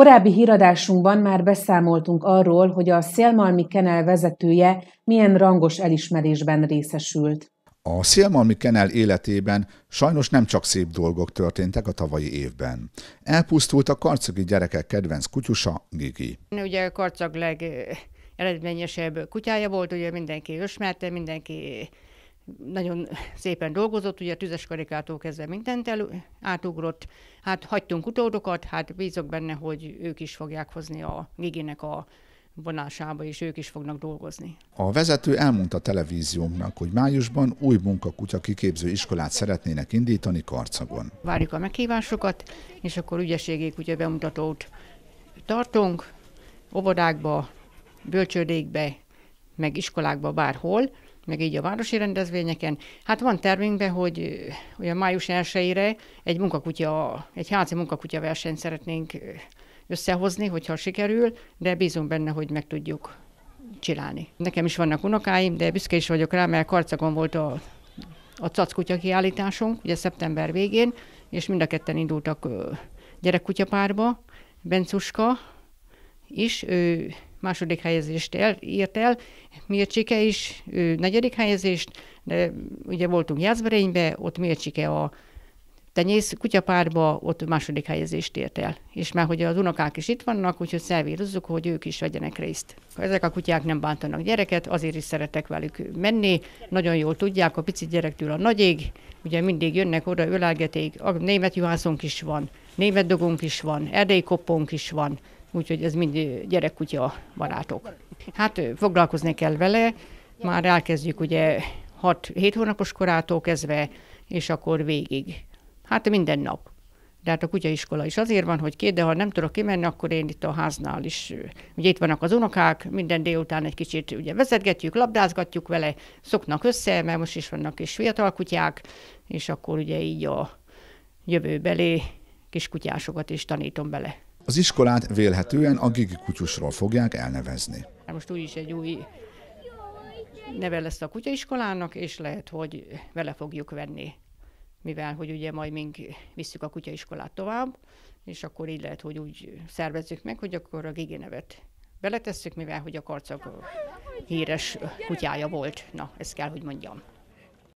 Korábbi híradásunkban már beszámoltunk arról, hogy a Szélmalmi Kenel vezetője milyen rangos elismerésben részesült. A Szélmalmi Kenel életében sajnos nem csak szép dolgok történtek a tavalyi évben. Elpusztult a karcagi gyerekek kedvenc kutyusa, Gigi. Ugye karcag legeredményesebb eh, kutyája volt, ugye mindenki ismerte, mindenki nagyon szépen dolgozott, ugye a tüzes karikától kezdve mindent el, átugrott. Hát hagytunk utódokat, hát bízok benne, hogy ők is fogják hozni a gigének a vonásába, és ők is fognak dolgozni. A vezető elmondta televíziónknak, hogy májusban új munkakutya kiképző iskolát szeretnének indítani Karcagon. Várjuk a meghívásokat, és akkor ügyességi ugye bemutatót tartunk, óvodákba, bölcsődékbe, meg iskolákba bárhol, meg így a városi rendezvényeken. Hát van tervünkben, hogy olyan május 1 egy munkakutya, egy házi munkakutya versenyt szeretnénk összehozni, hogyha sikerül, de bízunk benne, hogy meg tudjuk csinálni. Nekem is vannak unokáim, de büszke is vagyok rá, mert Karcagon volt a, a cackutya kiállításunk, ugye szeptember végén, és mind a ketten indultak gyerekkutyapárba, Bencuska is, ő második helyezést el, írt el, Mércsike is ő negyedik helyezést, de ugye voltunk Jászberénybe, ott Mércsike a tenyész kutyapárba, ott második helyezést ért el. És már hogy az unokák is itt vannak, úgyhogy szervírozzuk, hogy ők is vegyenek részt. Ezek a kutyák nem bántanak gyereket, azért is szeretek velük menni, nagyon jól tudják, a pici gyerektől a nagyig, ugye mindig jönnek oda, ölelgeték, a német juhászunk is van, német dogunk is van, erdélykoppunk is van, úgyhogy ez mind gyerekkutya barátok. Hát foglalkozni kell vele, már elkezdjük ugye 6-7 hónapos korától kezdve, és akkor végig. Hát minden nap. De hát a kutyaiskola is azért van, hogy két, de ha nem tudok kimenni, akkor én itt a háznál is, ugye itt vannak az unokák, minden délután egy kicsit ugye vezetgetjük, labdázgatjuk vele, szoknak össze, mert most is vannak is fiatal kutyák, és akkor ugye így a jövőbeli kiskutyásokat is tanítom bele. Az iskolát vélhetően a Gigi kutyusról fogják elnevezni. Hát most úgyis egy új neve lesz a kutyaiskolának, és lehet, hogy vele fogjuk venni, mivel hogy ugye majd még visszük a kutyaiskolát tovább, és akkor így lehet, hogy úgy szervezzük meg, hogy akkor a Gigi nevet beletesszük, mivel hogy a karcag híres kutyája volt. Na, ezt kell, hogy mondjam.